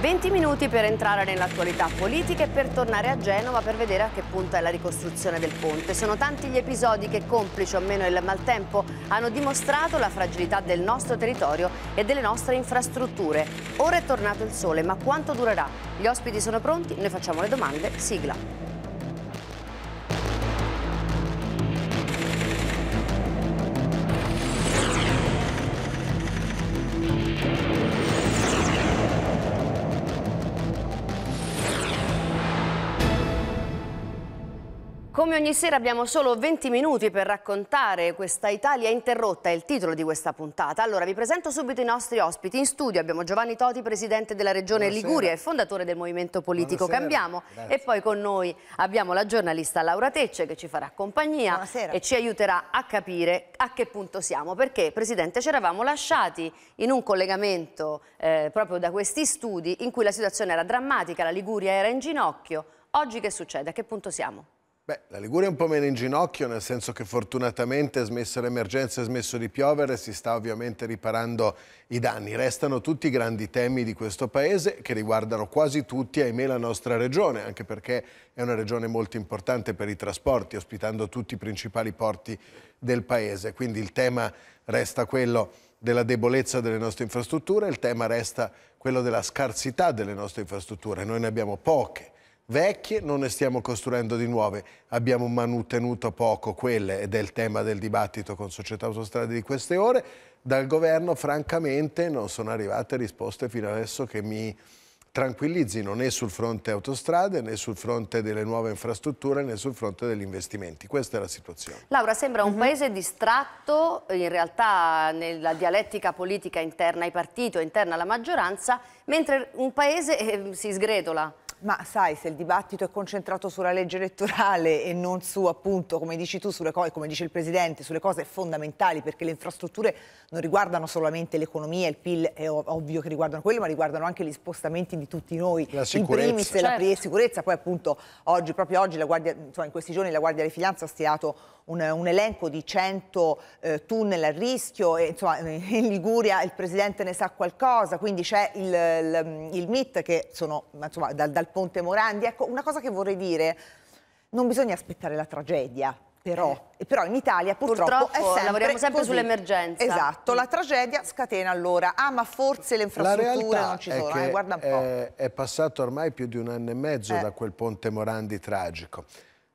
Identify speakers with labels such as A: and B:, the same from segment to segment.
A: 20 minuti per entrare nell'attualità politica e per tornare a Genova per vedere a che punto è la ricostruzione del ponte. Sono tanti gli episodi che, complici o meno il maltempo, hanno dimostrato la fragilità del nostro territorio e delle nostre infrastrutture. Ora è tornato il sole, ma quanto durerà? Gli ospiti sono pronti, noi facciamo le domande. Sigla. Come ogni sera abbiamo solo 20 minuti per raccontare questa Italia interrotta, è il titolo di questa puntata. Allora vi presento subito i nostri ospiti. In studio abbiamo Giovanni Toti, presidente della regione Buonasera. Liguria e fondatore del movimento politico Buonasera. Cambiamo. Grazie. E poi con noi abbiamo la giornalista Laura Tecce che ci farà compagnia Buonasera. e ci aiuterà a capire a che punto siamo. Perché, Presidente, ci eravamo lasciati in un collegamento eh, proprio da questi studi in cui la situazione era drammatica, la Liguria era in ginocchio. Oggi che succede? A che punto siamo?
B: Beh, la Liguria è un po' meno in ginocchio, nel senso che fortunatamente smessa l'emergenza è smesso di piovere, si sta ovviamente riparando i danni. Restano tutti i grandi temi di questo paese che riguardano quasi tutti, ahimè, la nostra regione, anche perché è una regione molto importante per i trasporti, ospitando tutti i principali porti del paese. Quindi il tema resta quello della debolezza delle nostre infrastrutture, il tema resta quello della scarsità delle nostre infrastrutture. Noi ne abbiamo poche vecchie, non ne stiamo costruendo di nuove, abbiamo manutenuto poco quelle ed è il tema del dibattito con Società Autostrade di queste ore. Dal governo francamente non sono arrivate risposte fino adesso che mi tranquillizzino né sul fronte autostrade né sul fronte delle nuove infrastrutture né sul fronte degli investimenti. Questa è la situazione.
A: Laura, sembra un uh mhm. -huh. paese distratto, in realtà nella dialettica politica interna ai partiti o interna alla maggioranza, mentre un
C: paese eh, si sgretola ma sai se il dibattito è concentrato sulla legge elettorale e non su appunto come dici tu sulle cose, come dice il Presidente, sulle cose fondamentali perché le infrastrutture non riguardano solamente l'economia, il PIL è ovvio che riguardano quello ma riguardano anche gli spostamenti di tutti noi, la in primis certo. la sicurezza, poi appunto oggi, proprio oggi, la Guardia, insomma, in questi giorni la Guardia di Finanza ha stilato un, un, elenco di 100 eh, tunnel a rischio e insomma eh, in Liguria il Presidente ne sa qualcosa, quindi c'è il, il, il MIT che sono insomma, dal, dal dal Ponte Morandi. Ecco, una cosa che vorrei dire, non bisogna aspettare la tragedia. Però, eh. però in Italia purtroppo, purtroppo sempre lavoriamo sempre sull'emergenza. Esatto, la tragedia scatena allora. Ah, ma forse le infrastrutture la non ci sono. Eh, guarda un è,
B: po'. È, passato ormai più di un anno e mezzo eh. da quel ponte Morandi tragico.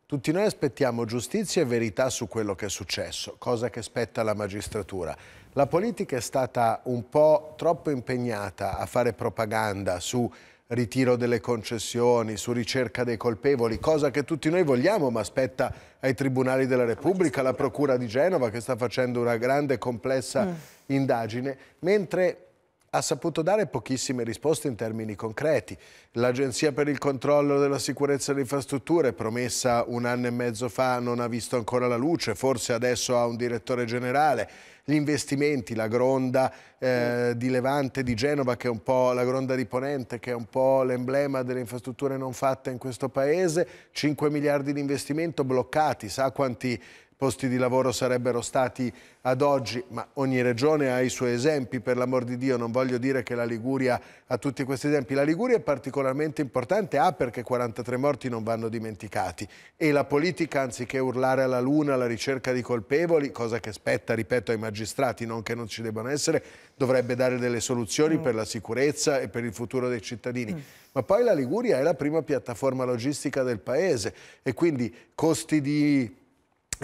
B: Tutti noi aspettiamo giustizia e verità su quello che è successo, cosa che spetta la magistratura. La politica è stata un po' troppo impegnata a fare propaganda su ritiro delle concessioni, su ricerca dei colpevoli, cosa che tutti noi vogliamo, ma aspetta ai Tribunali della Repubblica, alla Procura di Genova che sta facendo una grande e complessa mm. indagine, mentre ha saputo dare pochissime risposte in termini concreti. L'Agenzia per il controllo della sicurezza delle infrastrutture, promessa un anno e mezzo fa, non ha visto ancora la luce, forse adesso ha un direttore generale. Gli investimenti, la gronda eh, di Levante, di Genova, che è un po' la gronda di Ponente, che è un po' l'emblema delle infrastrutture non fatte in questo paese, 5 miliardi di investimento bloccati, sa quanti posti di lavoro sarebbero stati ad oggi, ma ogni regione ha i suoi esempi, per l'amor di Dio non voglio dire che la Liguria ha tutti questi esempi, la Liguria è particolarmente importante, A ah, perché 43 morti non vanno dimenticati e la politica anziché urlare alla luna alla ricerca di colpevoli, cosa che spetta, ripeto, ai magistrati, non che non ci debbano essere, dovrebbe dare delle soluzioni mm. per la sicurezza e per il futuro dei cittadini. Mm. Ma poi la Liguria è la prima piattaforma logistica del paese e quindi costi di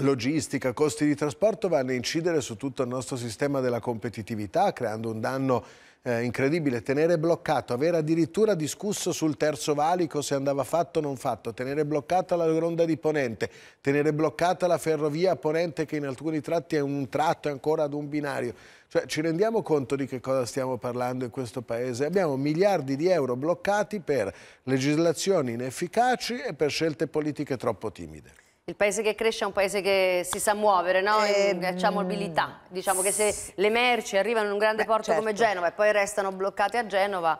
B: logistica, costi di trasporto vanno a incidere su tutto il nostro sistema della competitività, creando un danno eh, incredibile. Tenere bloccato, aver addirittura discusso sul terzo valico se andava fatto o non fatto, tenere bloccata la ronda di Ponente, tenere bloccata la ferrovia Ponente che in alcuni tratti è un tratto ancora ad un binario. Cioè, ci rendiamo conto di che cosa stiamo parlando in questo Paese? Abbiamo miliardi di euro bloccati per legislazioni inefficaci e per scelte politiche troppo timide.
A: Il paese che cresce è un paese che si sa muovere, no? ehm... c'ha mobilità. Diciamo che se
C: le merci arrivano in un grande Beh, porto certo. come Genova e poi restano bloccate a Genova...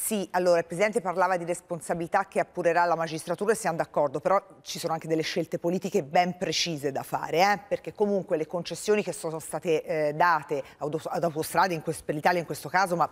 C: Sì, allora il Presidente parlava di responsabilità che appurerà la magistratura e siamo d'accordo, però ci sono anche delle scelte politiche ben precise da fare, eh? perché comunque le concessioni che sono state eh, date ad autostrade per l'Italia in questo caso, ma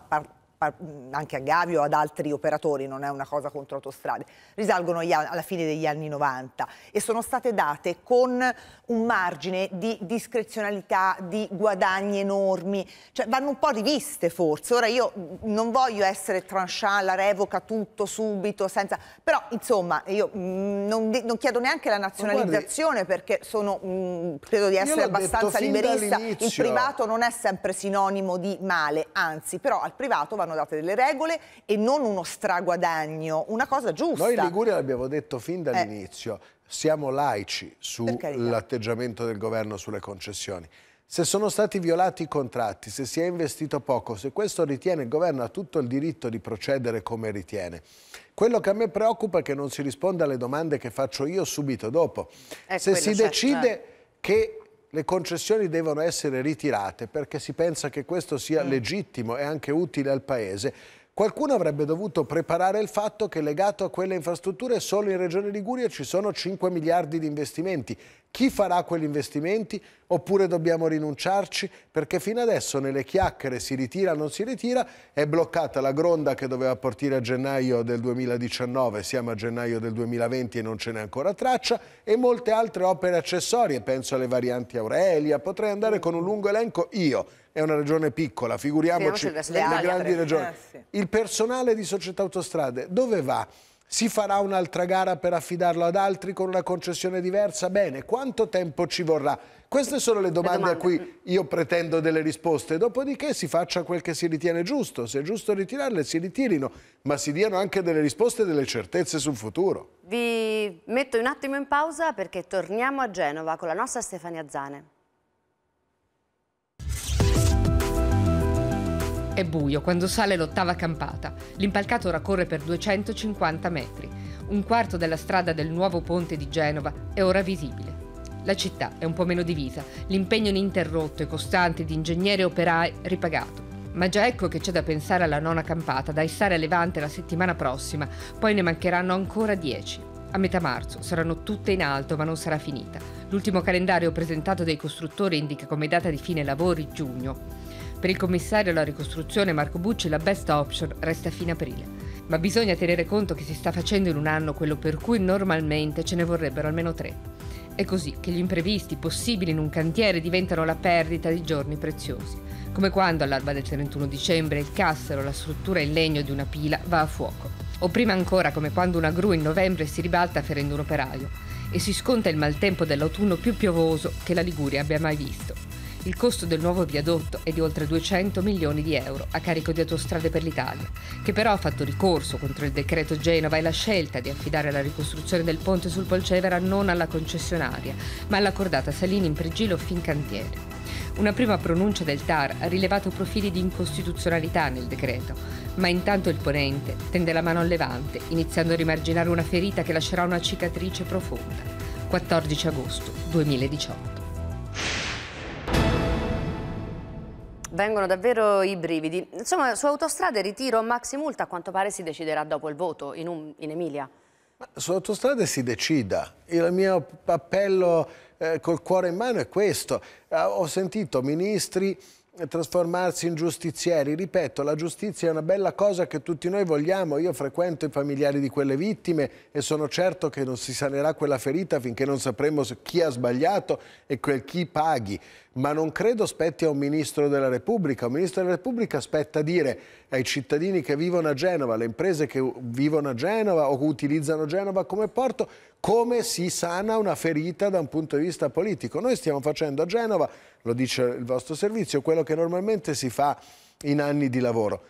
C: anche a Gavio o ad altri operatori, non è una cosa contro autostrade, risalgono alla fine degli anni 90 e sono state date con un margine di discrezionalità, di guadagni enormi, cioè vanno un po' riviste forse. Ora io non voglio essere tranchant, la revoca tutto subito, senza... però insomma io mm, non, non chiedo neanche la nazionalizzazione guardi, perché sono, mh, mm, credo di essere abbastanza liberista, il privato non è sempre sinonimo di male, anzi però al privato vanno vanno date delle regole e non uno straguadagno, una cosa giusta. Noi in Liguria
B: l'abbiamo detto fin eh. dall'inizio, eh. siamo laici sull'atteggiamento del governo sulle concessioni. Se sono stati violati i contratti, se si è investito poco, se questo ritiene il governo ha tutto il diritto di procedere come ritiene. Quello che a me preoccupa è che non si risponda alle domande che faccio io subito dopo.
C: È eh, se si certo, decide eh.
B: che le concessioni devono essere ritirate perché si pensa che questo sia mm. legittimo e anche utile al Paese. Qualcuno avrebbe dovuto preparare il fatto che legato a quelle infrastrutture solo in Regione Liguria ci sono 5 miliardi di investimenti chi farà quegli investimenti oppure dobbiamo rinunciarci perché fino adesso nelle chiacchiere si ritira o non si ritira è bloccata la gronda che doveva partire a gennaio del 2019 siamo a gennaio del 2020 e non ce n'è ancora traccia e molte altre opere accessorie penso alle varianti Aurelia potrei andare con un lungo elenco io è una regione piccola, figuriamoci sì, le grandi regioni. Il personale di società autostrade dove va? Si farà un'altra gara per affidarlo ad altri con una concessione diversa? Bene, quanto tempo ci vorrà? Queste sono le domande, le domande, a cui io pretendo delle risposte, dopodiché si faccia quel che si ritiene giusto, se è giusto ritirarle si ritirino, ma si diano anche delle risposte e delle certezze sul futuro.
A: Vi metto un attimo in pausa perché torniamo a Genova con la nostra Stefania Zane.
D: È buio quando sale l'ottava campata. L'impalcato raccorre per 250 metri. Un quarto della strada del nuovo ponte di Genova è ora visibile. La città è un po' meno divisa, l'impegno ininterrotto e costante di ingegneri e operai ripagato. Ma già ecco che c'è da pensare alla nona campata, da issare a Levante la settimana prossima, poi ne mancheranno ancora 10. A metà marzo saranno tutte in alto, ma non sarà finita. L'ultimo calendario presentato dai costruttori indica come data di fine lavori giugno. Per il commissario alla ricostruzione Marco Bucci la best option resta fine aprile. Ma bisogna tenere conto che si sta facendo in un anno quello per cui normalmente ce ne vorrebbero almeno tre. È così che gli imprevisti possibili in un cantiere diventano la perdita di giorni preziosi, come quando all'alba del 31 dicembre il cassero, la struttura in legno di una pila, va a fuoco, o prima ancora come quando una gru in novembre si ribalta ferendo un operaio e si sconta il maltempo dell'autunno più piovoso che la Liguria abbia mai visto. Il costo del nuovo viadotto è di oltre 200 milioni di euro a carico di Autostrade per l'Italia, che però ha fatto ricorso contro il decreto Genova e la scelta di affidare la ricostruzione del ponte sul Polcevera non alla concessionaria, ma all'accordata Salini in pregilo fin cantiere. Una prima pronuncia del TAR ha rilevato profili di incostituzionalità nel decreto, ma intanto il ponente tende la mano al levante, iniziando a rimarginare una ferita che lascerà una cicatrice profonda. 14 agosto 2018.
A: Vengono davvero i brividi. Insomma, su autostrade ritiro maxi multa, a quanto pare si deciderà dopo il voto in, un, in Emilia.
B: Ma su autostrade si decida. Il mio appello eh, col cuore in mano è questo. Eh, ho sentito ministri eh, trasformarsi in giustizieri. Ripeto, la giustizia è una bella cosa che tutti noi vogliamo. Io frequento i familiari di quelle vittime e sono certo che non si sanerà quella ferita finché non sapremo chi ha sbagliato e quel chi paghi ma non credo spetti a un ministro della Repubblica. un ministro della Repubblica spetta dire ai cittadini che vivono a Genova, alle imprese che vivono a Genova o che utilizzano Genova come porto, come si sana una ferita da un punto di vista politico. Noi stiamo facendo a Genova, lo dice il vostro servizio, quello che normalmente si fa in anni di lavoro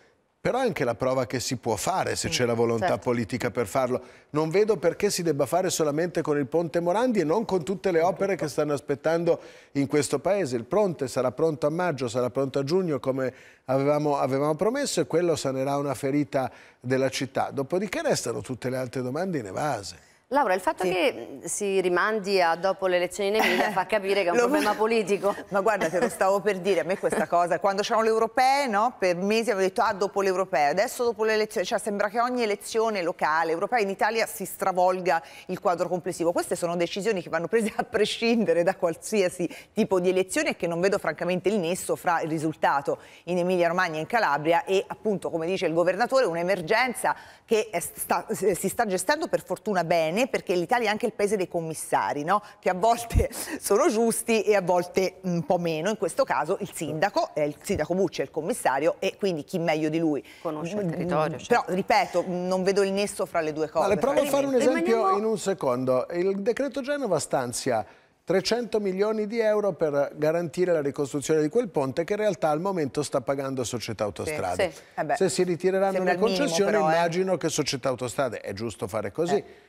B: però è anche la prova che si può fare se mm, c'è la volontà certo. politica per farlo. Non vedo perché si debba fare solamente con il Ponte Morandi e non con tutte le opere che stanno aspettando in questo paese. Il Ponte sarà pronto a maggio, sarà pronto a giugno come avevamo, avevamo promesso e quello sanerà una ferita della città. Dopodiché restano tutte le altre domande in evase.
A: Laura, il fatto sì. che mm, si rimandi a dopo le elezioni in Emilia fa capire che è un lo... problema
C: politico. Ma guarda, te lo stavo per dire, a me questa cosa, quando c'erano le europee, no? per mesi avevo detto, ah, dopo le europee, adesso dopo le elezioni, cioè sembra che ogni elezione locale, europea, in Italia si stravolga il quadro complessivo. Queste sono decisioni che vanno prese a prescindere da qualsiasi tipo di elezione e che non vedo francamente il nesso fra il risultato in Emilia Romagna e in Calabria e appunto, come dice il governatore, un'emergenza che sta, si sta gestendo per fortuna bene bene perché l'Italia è anche il paese dei commissari, no? che a volte sono giusti e a volte un po' meno. In questo caso il sindaco, eh, il sindaco Bucci è il commissario e quindi chi meglio di lui. Conosce il mm, territorio. Certo. Però, ripeto, non vedo il nesso fra le due cose. Vale, provo a fare un esempio Rimaniamo...
B: in un secondo. Il decreto Genova stanzia 300 milioni di euro per garantire la ricostruzione di quel ponte che in realtà al momento sta pagando Società Autostrade. Sì,
C: sì. Eh Se si ritireranno le concessioni minimo, però, eh.
B: immagino eh. che Società Autostrade, è giusto fare così, eh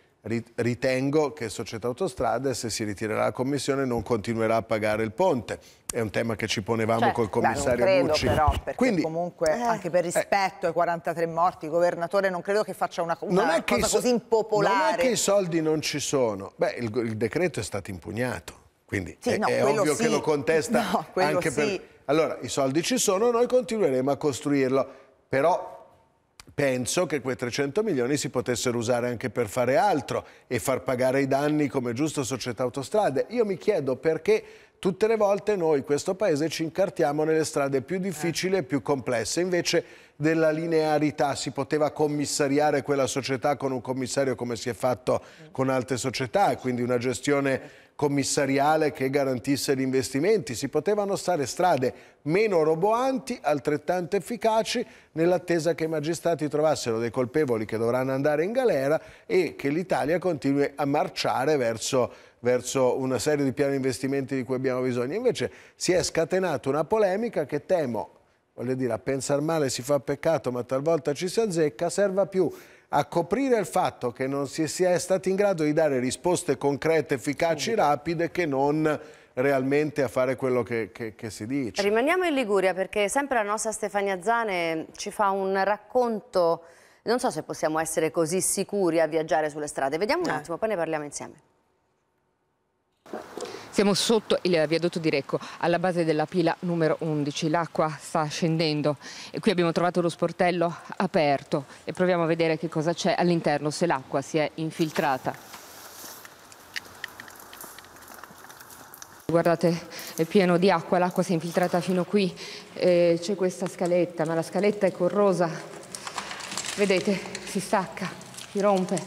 B: Ritengo che Società Autostrade, se si ritirerà la commissione, non continuerà a pagare il ponte. È un tema che ci ponevamo cioè, col commissario beh, non credo Bucci. però, perché
C: Quindi, comunque eh, anche per eh. rispetto eh, ai 43 morti, il governatore non credo che faccia una, una cosa so così impopolare. Non è che i
B: soldi non ci sono. Beh, il, il decreto è stato impugnato. Quindi sì, è, no, è ovvio sì. che lo contesta no, anche sì. per... Allora, i soldi ci sono, noi continueremo a costruirlo. Però Penso che quei 300 milioni si potessero usare anche per fare altro e far pagare i danni come giusto società autostrade. Io mi chiedo perché tutte le volte noi, questo paese, ci incartiamo nelle strade più difficili e più complesse. Invece della linearità si poteva commissariare quella società con un commissario come si è fatto con altre società, e quindi una gestione commissariale che garantisse gli investimenti. Si potevano stare strade meno roboanti, altrettanto efficaci, nell'attesa che i magistrati trovassero dei colpevoli che dovranno andare in galera e che l'Italia continui a marciare verso, verso una serie di piani investimenti di cui abbiamo bisogno. Invece si è scatenata una polemica che temo voglio dire, a pensare male si fa peccato, ma talvolta ci si azzecca, serva più a coprire il fatto che non si sia stati in grado di dare risposte concrete, efficaci, rapide, che non realmente a fare quello che, che, che, si dice.
A: Rimaniamo in Liguria perché sempre la nostra Stefania Zane ci fa un racconto, non so se possiamo essere così sicuri a viaggiare sulle strade, vediamo un eh. attimo, poi ne parliamo insieme.
D: Siamo sotto il viadotto di Recco, alla base della pila numero 11. L'acqua sta scendendo e qui abbiamo trovato lo sportello aperto e proviamo a vedere che cosa c'è all'interno, se l'acqua si è infiltrata. Guardate, è pieno di acqua, l'acqua si è infiltrata fino qui, eh, c'è questa scaletta, ma la scaletta è corrosa. Vedete, si stacca, si rompe,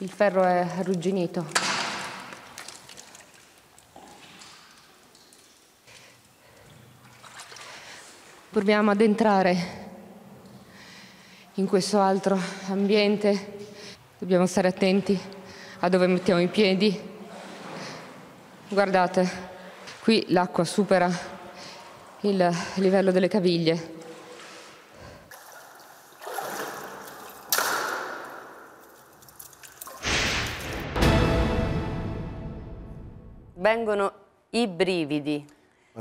D: il ferro è arrugginito. proviamo ad entrare in questo altro ambiente. Dobbiamo stare attenti a dove mettiamo i piedi. Guardate, qui l'acqua supera il livello delle caviglie.
B: Vengono
A: i brividi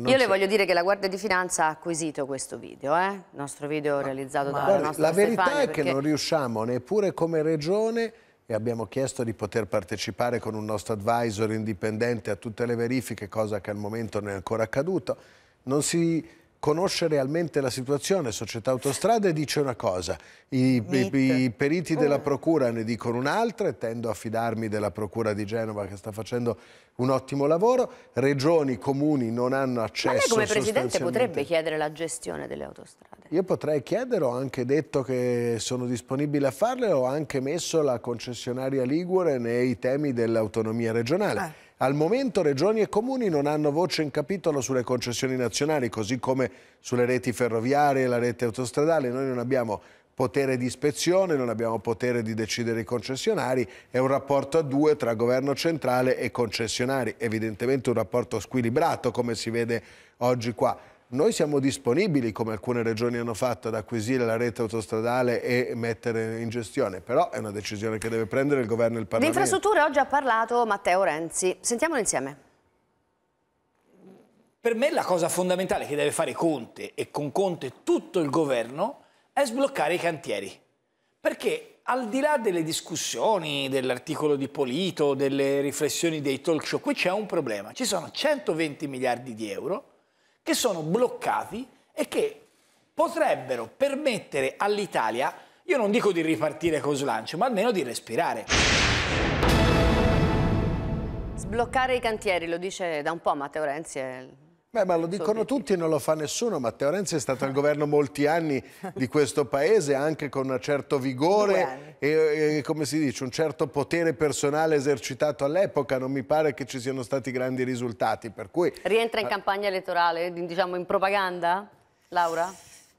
A: io le voglio dire che la Guardia di Finanza ha acquisito questo video, eh? il nostro video realizzato ma, da guarda, La verità Stefania è perché... che non
B: riusciamo neppure come regione e abbiamo chiesto di poter partecipare con un nostro advisor indipendente a tutte le verifiche, cosa che al momento non è ancora accaduta. Non si conosce realmente la situazione. Società Autostrade dice una cosa, i, i, i periti della mm. Procura ne dicono un'altra e tendo a fidarmi della Procura di Genova che sta facendo un ottimo lavoro. Regioni, comuni non hanno accesso... a. Ma lei come Presidente potrebbe
A: chiedere la gestione delle autostrade?
B: Io potrei chiedere, ho anche detto che sono disponibile a farle, ho anche messo la concessionaria Ligure nei temi dell'autonomia regionale. Ah al momento regioni e comuni non hanno voce in capitolo sulle concessioni nazionali, così come sulle reti ferroviarie e la rete autostradale. Noi non abbiamo potere di ispezione, non abbiamo potere di decidere i concessionari, è un rapporto a due tra governo centrale e concessionari, evidentemente un rapporto squilibrato come si vede oggi qua. Noi siamo disponibili, come alcune regioni hanno fatto, ad acquisire la rete autostradale e mettere in gestione, però è una decisione che deve prendere il governo e il Parlamento. Di
A: infrastrutture oggi ha parlato Matteo Renzi, sentiamolo
B: insieme. Per me la cosa fondamentale che deve fare Conte e con Conte tutto il governo è sbloccare i cantieri. Perché al di là delle discussioni, dell'articolo di Polito, delle riflessioni dei talk show, qui c'è un problema. Ci sono 120 miliardi di euro che sono bloccati e che potrebbero permettere all'Italia, io non dico di ripartire con slancio, ma almeno di respirare.
A: Sbloccare i cantieri, lo dice da un po' Matteo Renzi, è
B: Beh, ma lo dicono tutti e non lo fa nessuno. Matteo Renzi è stato al governo molti anni di questo paese, anche con un certo vigore e, e, come si dice, un certo potere personale esercitato all'epoca. Non mi pare che ci siano stati grandi risultati. Cui... Rientra in eh,
A: campagna elettorale, diciamo in propaganda,
C: Laura?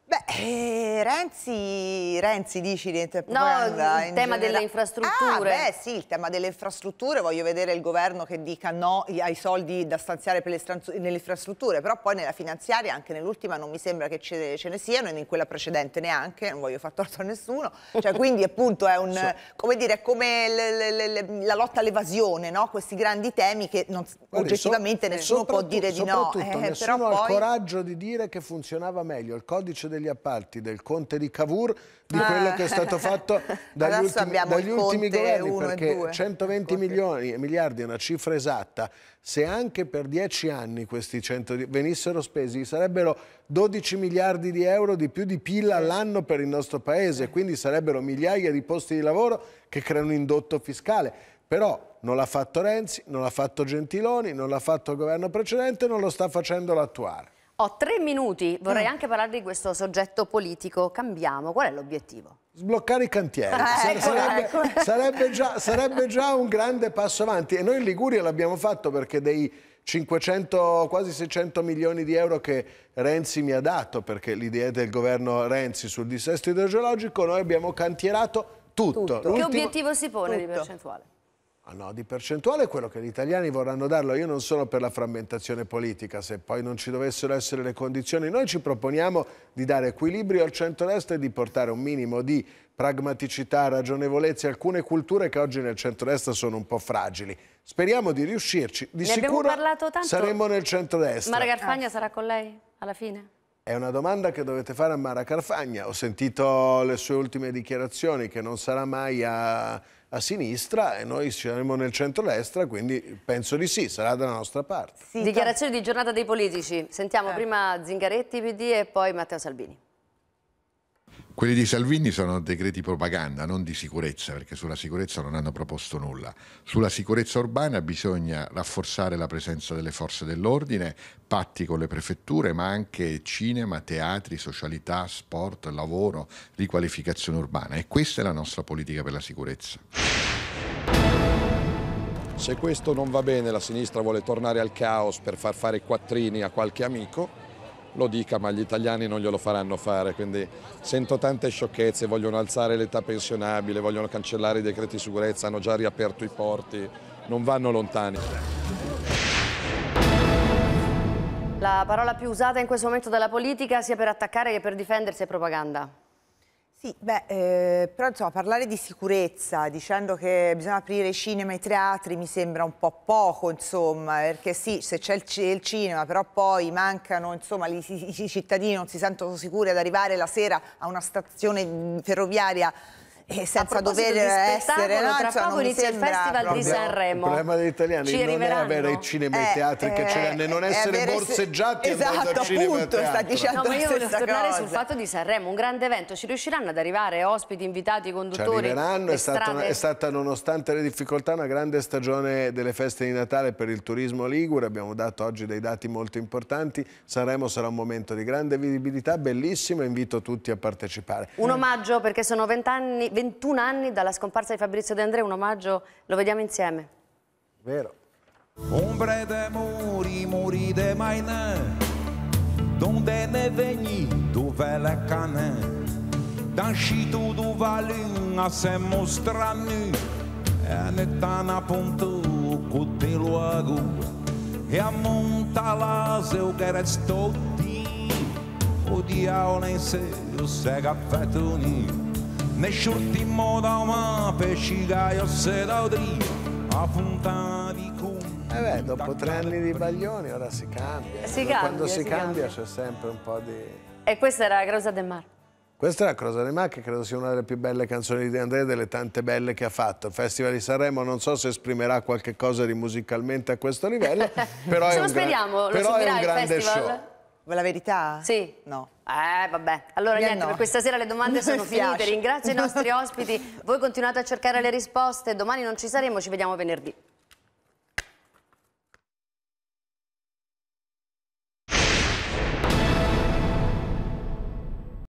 C: Beh, eh, Renzi, Renzi dici di propaganda? No, il tema generale. delle infrastrutture. Ah, beh, sì, il tema delle infrastrutture, voglio vedere il governo che dica no ai soldi da stanziare per le, nelle infrastrutture, però poi nella finanziaria, anche nell'ultima, non mi sembra che ce, ce, ne siano, e in quella precedente neanche, non voglio far torto a nessuno, cioè, quindi appunto è un, so. come dire, come le, le, le, la lotta all'evasione, no? questi grandi temi che non, Guardi, oggettivamente so, nessuno può dire di no. Soprattutto eh, nessuno però ha il
B: coraggio di dire che funzionava meglio il codice dei degli appalti del conte di Cavour di ah. quello che è stato fatto dagli ultimi, dagli ultimi eh, governi, perché 120 milioni e miliardi è una cifra esatta, se anche per 10 anni questi 100 venissero spesi sarebbero 12 miliardi di euro di più di PIL all'anno per il nostro paese, quindi sarebbero migliaia di posti di lavoro che creano indotto fiscale. Però non l'ha fatto Renzi, non l'ha fatto Gentiloni, non l'ha fatto il governo precedente, non lo sta facendo l'attuale.
A: Ho tre minuti, vorrei mm. anche parlare di questo soggetto politico. Cambiamo, qual è l'obiettivo?
B: Sbloccare i cantieri, ah, ecco, sarebbe, ecco. sarebbe, già, sarebbe già un grande passo avanti e noi in Liguria l'abbiamo fatto perché dei 500, quasi 600 milioni di euro che Renzi mi ha dato, perché l'idea del governo Renzi sul dissesto idrogeologico, noi abbiamo cantierato tutto. tutto. Che obiettivo
A: si pone tutto. di percentuale?
B: Ah, no, di percentuale è quello che gli italiani vorranno darlo. Io non sono per la frammentazione politica, se poi non ci dovessero essere le condizioni. Noi ci proponiamo di dare equilibrio al centro-destra e di portare un minimo di pragmaticità, ragionevolezza e alcune culture che oggi nel centro-destra sono un po' fragili. Speriamo di riuscirci. Di ne sicuro saremo nel centro-destra. centrodestra. Mara Garfagna
A: ah. sarà con lei alla fine?
B: È una domanda che dovete fare a Mara Carfagna. Ho sentito le sue ultime dichiarazioni che non sarà mai a, a sinistra e noi saremo nel centro-destra, quindi penso di sì, sarà dalla nostra parte.
A: Sì, Dichiarazione di giornata dei politici. Sentiamo eh. prima Zingaretti, PD e poi Matteo Salvini.
B: Quelli di Salvini sono decreti propaganda, non di sicurezza, perché sulla sicurezza non hanno proposto nulla. Sulla sicurezza urbana bisogna rafforzare la presenza delle forze dell'ordine, patti con le prefetture, ma anche cinema, teatri, socialità, sport, lavoro, riqualificazione urbana. E questa è la nostra politica per la sicurezza. Se questo non va bene, la sinistra vuole tornare al caos per far fare quattrini a qualche amico, lo dica, ma gli italiani non glielo faranno fare, quindi sento tante sciocchezze, vogliono alzare l'età pensionabile, vogliono cancellare i decreti di sicurezza, hanno già riaperto i porti, non vanno lontani.
A: La parola più usata in questo momento dalla politica sia per attaccare che per difendersi è propaganda.
C: Sì, beh, eh, però insomma parlare di sicurezza dicendo che bisogna aprire i cinema e i teatri mi sembra un po' poco, insomma, perché sì, se c'è il, il, cinema, però poi mancano, insomma, i, i cittadini non si sentono sicuri ad arrivare la sera a una stazione mm, ferroviaria e senza dover essere no, cioè, tra poco inizia il Festival di Sanremo. Il problema
B: degli italiani ci non arriveranno. è avere il cinema e i eh, teatri eh, che ce eh, l'hanno, e non essere borseggiati esatto, appunto, sta
C: dicendo no, ma io voglio tornare
A: sul fatto di Sanremo, un grande evento, ci riusciranno ad arrivare ospiti, invitati, conduttori? Ci arriveranno, è stata, è
B: stata nonostante le difficoltà una grande stagione delle feste di Natale per il turismo ligure, abbiamo dato oggi dei dati molto importanti, Sanremo sarà un momento di grande visibilità, bellissimo, invito tutti a partecipare. Un
A: omaggio perché sono vent'anni 21 anni dalla scomparsa di Fabrizio De André, un omaggio, lo vediamo insieme.
B: Vero. Ombre de muri, muri de mainè, donde ne veni, dove le cane, d'ancitu du valin a se mostranu, e ne tana puntu, cute luogo, e a montalas eu quero estotti, o diavolo in sé, o sega fetunio, nell'ultimo da una pescica io se a fontana di eh beh, dopo tre anni di baglioni ora si cambia. Si cambia Quando si, si cambia, c'è sempre un po' di...
A: E questa era Crosa del Mar.
B: Questa è la Crosa del Mar, che credo sia una delle più belle canzoni di Andrea, delle tante belle che ha fatto. Il Festival di Sanremo non so se esprimerà qualche cosa di musicalmente a questo livello, però, è, un, gran... però è un grande show.
C: La verità? Sì. No.
A: Eh, vabbè. Allora, eh, niente, no. per questa sera le domande Mi sono finite. Ringrazio i nostri ospiti. Voi continuate a cercare le risposte. Domani non ci saremo, ci vediamo venerdì.